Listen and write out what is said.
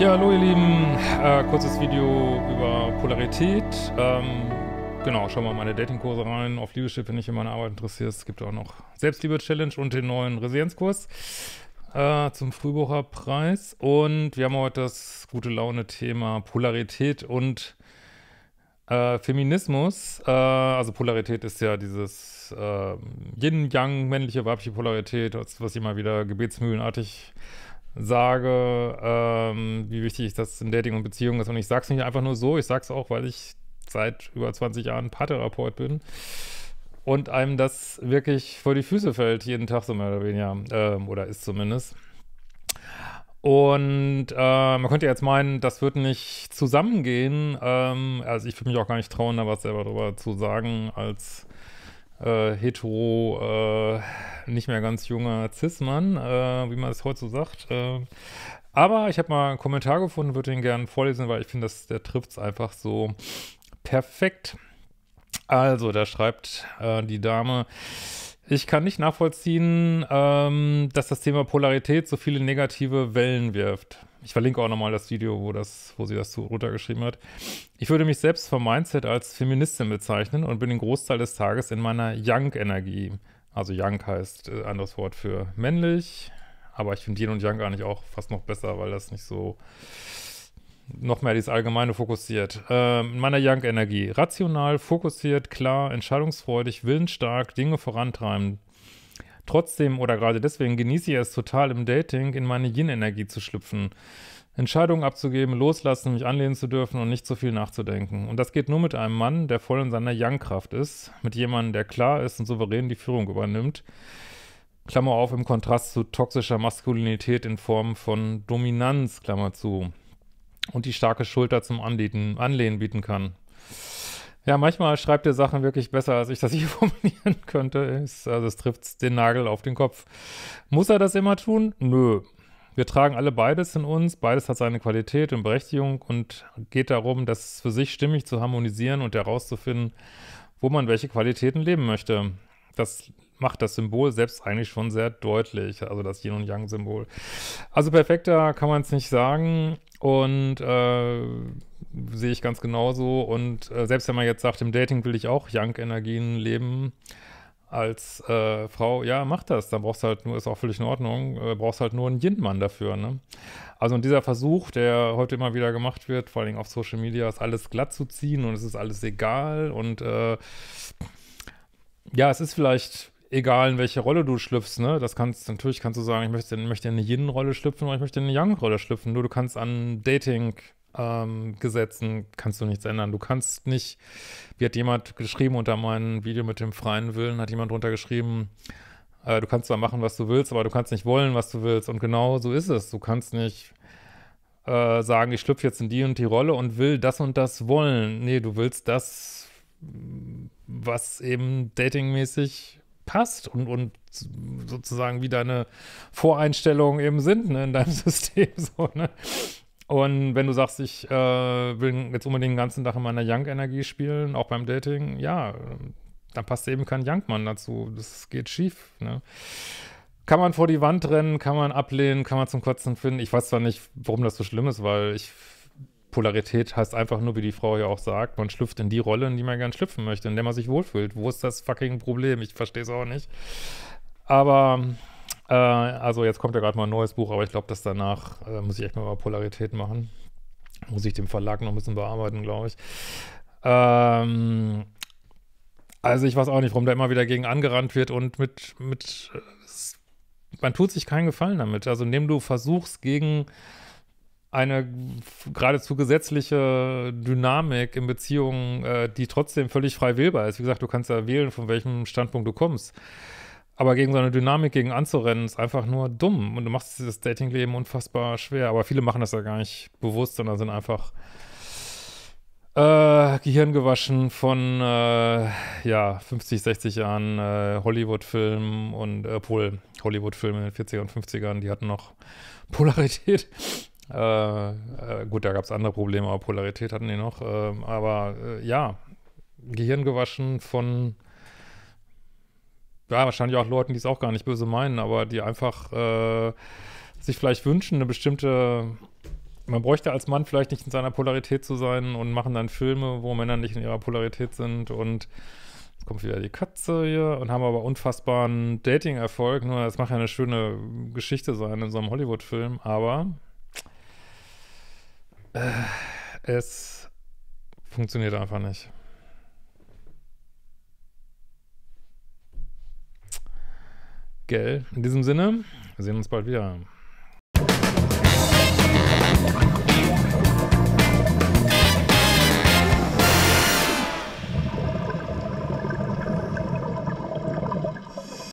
Ja, hallo ihr Lieben. Äh, kurzes Video über Polarität. Ähm, genau, schauen wir mal meine Datingkurse rein. Auf Liebeschiff, wenn dich in meiner Arbeit interessiert. Es gibt auch noch Selbstliebe-Challenge und den neuen Resilienzkurs äh, zum Frühbucherpreis. Und wir haben heute das gute Laune-Thema Polarität und äh, Feminismus. Äh, also Polarität ist ja dieses ähm, Yin-Yang, männliche, weibliche Polarität, was ich immer wieder gebetsmühlenartig sage, ähm, wie wichtig das in Dating und Beziehung ist. Und ich sage es nicht einfach nur so, ich sage es auch, weil ich seit über 20 Jahren Paartherapeut bin und einem das wirklich vor die Füße fällt, jeden Tag so mehr oder weniger, ähm, oder ist zumindest. Und äh, man könnte jetzt meinen, das wird nicht zusammengehen. Ähm, also ich würde mich auch gar nicht trauen, da was selber drüber zu sagen als äh, hetero, äh, nicht mehr ganz junger Cis-Mann, äh, wie man es heute so sagt. Äh, aber ich habe mal einen Kommentar gefunden, würde den gerne vorlesen, weil ich finde, der trifft es einfach so perfekt. Also, da schreibt äh, die Dame, äh, ich kann nicht nachvollziehen, ähm, dass das Thema Polarität so viele negative Wellen wirft. Ich verlinke auch nochmal das Video, wo, das, wo sie das zu runtergeschrieben hat. Ich würde mich selbst vom Mindset als Feministin bezeichnen und bin den Großteil des Tages in meiner Young-Energie. Also Young heißt äh, anderes Wort für männlich, aber ich finde Yin und Young eigentlich auch fast noch besser, weil das nicht so noch mehr dieses Allgemeine fokussiert. Äh, meiner Young-Energie. Rational, fokussiert, klar, entscheidungsfreudig, willensstark, Dinge vorantreiben. Trotzdem oder gerade deswegen genieße ich es total im Dating, in meine Yin-Energie zu schlüpfen. Entscheidungen abzugeben, loslassen, mich anlehnen zu dürfen und nicht zu viel nachzudenken. Und das geht nur mit einem Mann, der voll in seiner Young-Kraft ist, mit jemandem, der klar ist und souverän die Führung übernimmt. Klammer auf, im Kontrast zu toxischer Maskulinität in Form von Dominanz, Klammer zu und die starke Schulter zum Anlehnen, Anlehnen bieten kann. Ja, manchmal schreibt ihr Sachen wirklich besser, als ich das hier formulieren könnte. Also es trifft den Nagel auf den Kopf. Muss er das immer tun? Nö. Wir tragen alle beides in uns, beides hat seine Qualität und Berechtigung und geht darum, das für sich stimmig zu harmonisieren und herauszufinden, wo man welche Qualitäten leben möchte. Das macht das Symbol selbst eigentlich schon sehr deutlich, also das Yin und Yang-Symbol. Also perfekter kann man es nicht sagen und äh, sehe ich ganz genauso. Und äh, selbst wenn man jetzt sagt, im Dating will ich auch Yang-Energien leben, als äh, Frau, ja, mach das, dann brauchst du halt nur, ist auch völlig in Ordnung, äh, brauchst halt nur einen Yin-Mann dafür, ne? Also und dieser Versuch, der heute immer wieder gemacht wird, vor allem auf Social Media, ist alles glatt zu ziehen und es ist alles egal und äh, ja, es ist vielleicht egal in welche Rolle du schlüpfst, ne? Das kannst, natürlich kannst du sagen, ich möchte, möchte in eine Yin-Rolle schlüpfen oder ich möchte in eine Yang-Rolle schlüpfen. Nur du kannst an Dating-Gesetzen ähm, kannst du nichts ändern. Du kannst nicht, wie hat jemand geschrieben unter meinem Video mit dem freien Willen, hat jemand drunter geschrieben, äh, du kannst zwar machen, was du willst, aber du kannst nicht wollen, was du willst. Und genau so ist es. Du kannst nicht äh, sagen, ich schlüpfe jetzt in die und die Rolle und will das und das wollen. Nee, du willst das was eben datingmäßig passt und, und sozusagen wie deine Voreinstellungen eben sind ne, in deinem System. So, ne? Und wenn du sagst, ich äh, will jetzt unbedingt den ganzen Tag in meiner Young-Energie spielen, auch beim Dating, ja, dann passt eben kein Young-Mann dazu. Das geht schief. Ne? Kann man vor die Wand rennen, kann man ablehnen, kann man zum Kotzen finden. Ich weiß zwar nicht, warum das so schlimm ist, weil ich Polarität heißt einfach nur, wie die Frau ja auch sagt, man schlüpft in die Rolle, in die man gern schlüpfen möchte, in der man sich wohlfühlt. Wo ist das fucking Problem? Ich verstehe es auch nicht. Aber, äh, also jetzt kommt ja gerade mal ein neues Buch, aber ich glaube, dass danach äh, muss ich echt mal, mal Polarität machen. Muss ich dem Verlag noch ein bisschen bearbeiten, glaube ich. Ähm, also ich weiß auch nicht, warum da immer wieder gegen angerannt wird und mit, mit, äh, man tut sich keinen Gefallen damit. Also indem du versuchst, gegen eine geradezu gesetzliche Dynamik in Beziehungen, äh, die trotzdem völlig frei wählbar ist. Wie gesagt, du kannst ja wählen, von welchem Standpunkt du kommst. Aber gegen so eine Dynamik gegen anzurennen, ist einfach nur dumm. Und du machst das Datingleben unfassbar schwer. Aber viele machen das ja gar nicht bewusst, sondern sind einfach äh, Gehirngewaschen von äh, ja, 50, 60 Jahren äh, Hollywood-Filmen und äh, Pol, Hollywood-Filme in den 40er und 50ern, die hatten noch Polarität. Äh, äh, gut, da gab es andere Probleme, aber Polarität hatten die noch. Ähm, aber äh, ja, Gehirn gewaschen von ja, wahrscheinlich auch Leuten, die es auch gar nicht böse meinen, aber die einfach äh, sich vielleicht wünschen, eine bestimmte, man bräuchte als Mann vielleicht nicht in seiner Polarität zu sein und machen dann Filme, wo Männer nicht in ihrer Polarität sind und jetzt kommt wieder die Katze hier und haben aber unfassbaren Dating-Erfolg, nur das macht ja eine schöne Geschichte sein in so einem Hollywood-Film, aber äh, es funktioniert einfach nicht. Gell? In diesem Sinne, wir sehen uns bald wieder.